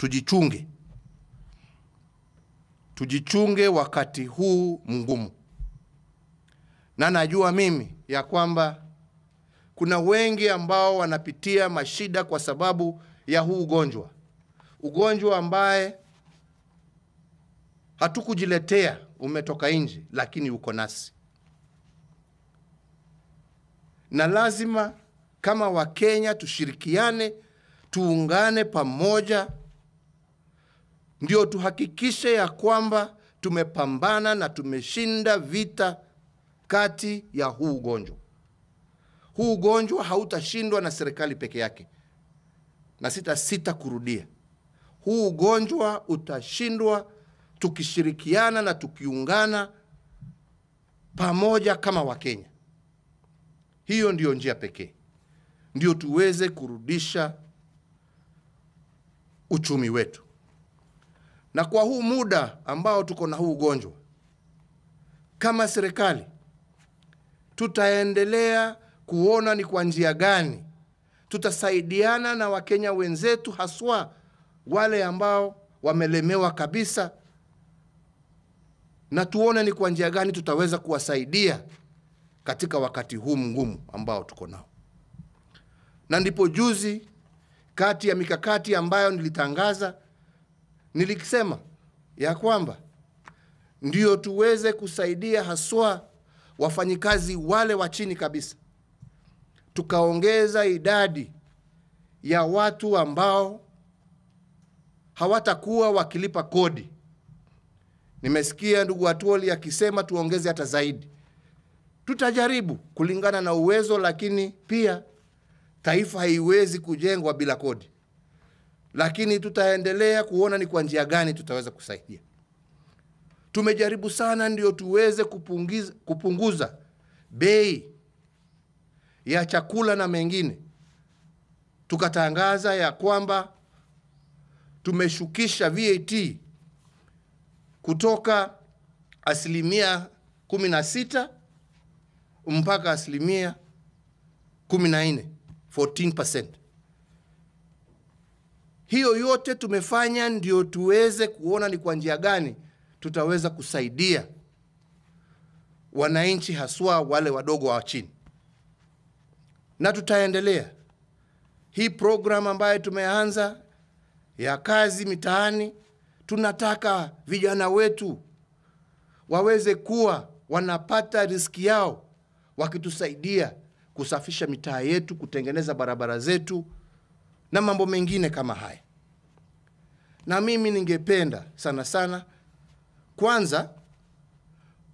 tujichunge, tujichunge wakati huu mgumu, na najua mimi ya kwamba kuna wengi ambao wanapitia mashida kwa sababu ya huu ugonjwa, ugonjwa ambaye hatukujiletea, umetoka nje, lakini uko nasi, na lazima kama Wakenya tushirikiane, tuungane pamoja ndio tuhakikishe ya kwamba tumepambana na tumeshinda vita kati ya huu ugonjwa. Huu ugonjwa hautashindwa na serikali peke yake, na sita sita kurudia, huu ugonjwa utashindwa tukishirikiana na tukiungana pamoja kama Wakenya. Hiyo ndiyo njia pekee, ndio tuweze kurudisha uchumi wetu. Na kwa huu muda ambao tuko na huu ugonjwa, kama serikali tutaendelea kuona ni kwa njia gani tutasaidiana na Wakenya wenzetu, haswa wale ambao wamelemewa kabisa, na tuone ni kwa njia gani tutaweza kuwasaidia katika wakati huu mgumu ambao tuko nao. Na ndipo juzi, kati ya mikakati ambayo nilitangaza Nilikisema ya kwamba ndio tuweze kusaidia haswa wafanyikazi wale wa chini kabisa, tukaongeza idadi ya watu ambao hawatakuwa wakilipa kodi. Nimesikia ndugu Atwoli akisema tuongeze hata zaidi. Tutajaribu kulingana na uwezo, lakini pia taifa haiwezi kujengwa bila kodi lakini tutaendelea kuona ni kwa njia gani tutaweza kusaidia. Tumejaribu sana ndio tuweze kupungiza, kupunguza bei ya chakula na mengine, tukatangaza ya kwamba tumeshukisha VAT kutoka asilimia 16 mpaka asilimia 14 na 14%. Hiyo yote tumefanya ndio tuweze kuona ni kwa njia gani tutaweza kusaidia wananchi, haswa wale wadogo wa chini, na tutaendelea hii programu ambayo tumeanza ya kazi mitaani. Tunataka vijana wetu waweze kuwa wanapata riski yao wakitusaidia kusafisha mitaa yetu, kutengeneza barabara zetu na mambo mengine kama haya. Na mimi ningependa sana sana, kwanza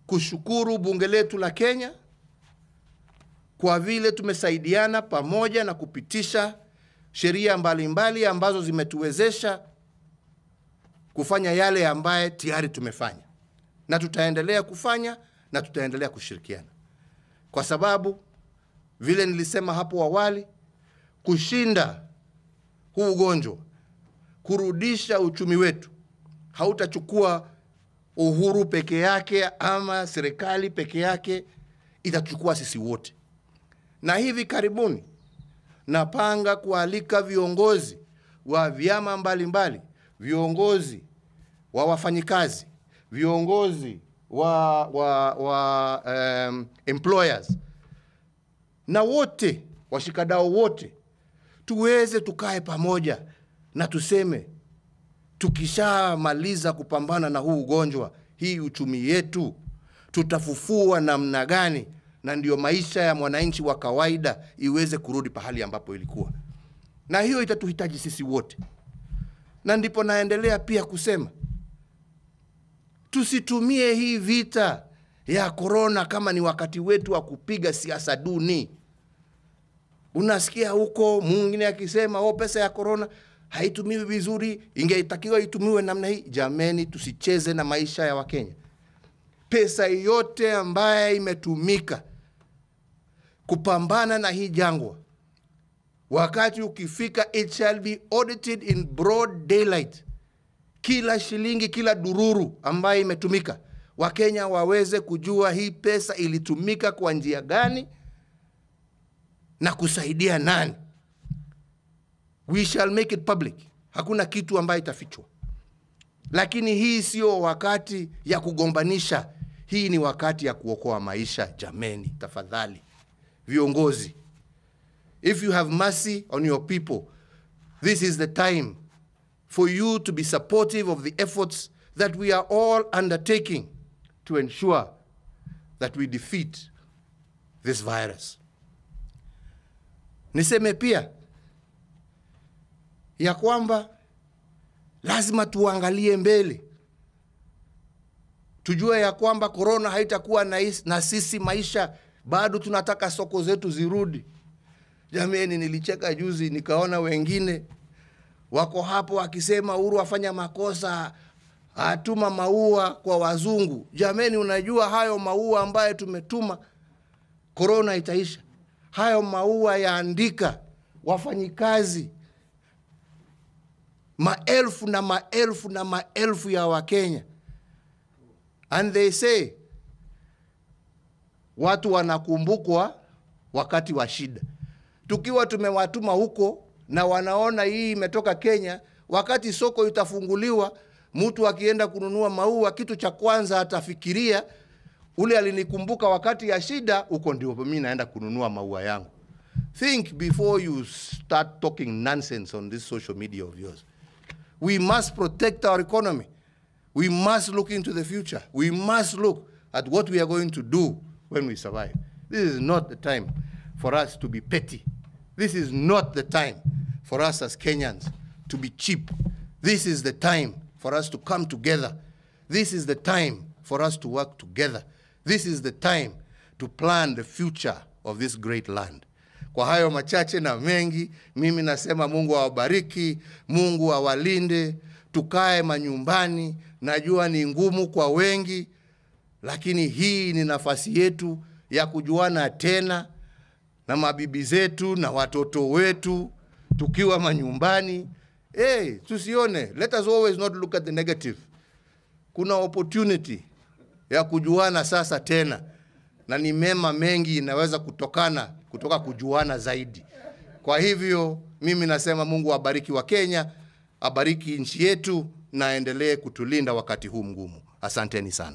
kushukuru bunge letu la Kenya kwa vile tumesaidiana pamoja na kupitisha sheria mbalimbali ambazo zimetuwezesha kufanya yale ambaye tayari tumefanya na tutaendelea kufanya na tutaendelea kushirikiana, kwa sababu vile nilisema hapo awali, kushinda huu ugonjwa, kurudisha uchumi wetu hautachukua Uhuru peke yake ama serikali peke yake, itachukua sisi wote. Na hivi karibuni napanga kualika viongozi wa vyama mbalimbali mbali, viongozi wa wafanyikazi, viongozi wa, wa, wa um, employers na wote washikadau wote tuweze tukae pamoja na tuseme, tukishamaliza kupambana na huu ugonjwa, hii uchumi yetu tutafufua namna gani, na ndiyo maisha ya mwananchi wa kawaida iweze kurudi pahali ambapo ilikuwa, na hiyo itatuhitaji sisi wote. Na ndipo naendelea pia kusema tusitumie hii vita ya korona kama ni wakati wetu wa kupiga siasa duni. Unasikia huko mwingine akisema oh, pesa ya korona haitumiwi vizuri, ingetakiwa itumiwe namna hii. Jameni, tusicheze na maisha ya Wakenya. Pesa yote ambaye imetumika kupambana na hii jangwa, wakati ukifika, it shall be audited in broad daylight. Kila shilingi, kila dururu ambayo imetumika, Wakenya waweze kujua hii pesa ilitumika kwa njia gani na kusaidia nani. We shall make it public. Hakuna kitu ambayo itafichwa, lakini hii sio wakati ya kugombanisha. Hii ni wakati ya kuokoa maisha. Jameni, tafadhali viongozi, if you have mercy on your people, this is the time for you to be supportive of the efforts that we are all undertaking to ensure that we defeat this virus. Niseme pia ya kwamba lazima tuangalie mbele, tujue ya kwamba korona haitakuwa na, na sisi maisha bado tunataka soko zetu zirudi. Jameni, nilicheka juzi nikaona wengine wako hapo wakisema Uhuru afanya makosa, atuma maua kwa wazungu. Jameni, unajua hayo maua ambayo tumetuma korona itaisha hayo maua yaandika wafanyikazi maelfu na maelfu na maelfu ya Wakenya, and they say watu wanakumbukwa wakati wa shida. Tukiwa tumewatuma huko na wanaona hii imetoka Kenya, wakati soko itafunguliwa, mtu akienda kununua maua, kitu cha kwanza atafikiria ule alinikumbuka wakati ya shida, huko ndio mimi naenda kununua maua yangu. Think before you start talking nonsense on this social media of yours. We must protect our economy. We must look into the future. We must look at what we are going to do when we survive. This is not the time for us to be petty. This is not the time for us as Kenyans to be cheap. This is the time for us to come together. This is the time for us to work together. This is the time to plan the future of this great land. Kwa hayo machache na mengi, mimi nasema Mungu awabariki, Mungu awalinde, tukae manyumbani. Najua ni ngumu kwa wengi, lakini hii ni nafasi yetu ya kujuana tena na mabibi zetu na watoto wetu tukiwa manyumbani. Hey, eh, tusione, let us always not look at the negative. Kuna opportunity ya kujuana sasa tena, na ni mema mengi inaweza kutokana kutoka kujuana zaidi. Kwa hivyo mimi nasema Mungu abariki wa Kenya, abariki nchi yetu na aendelee kutulinda wakati huu mgumu. Asanteni sana.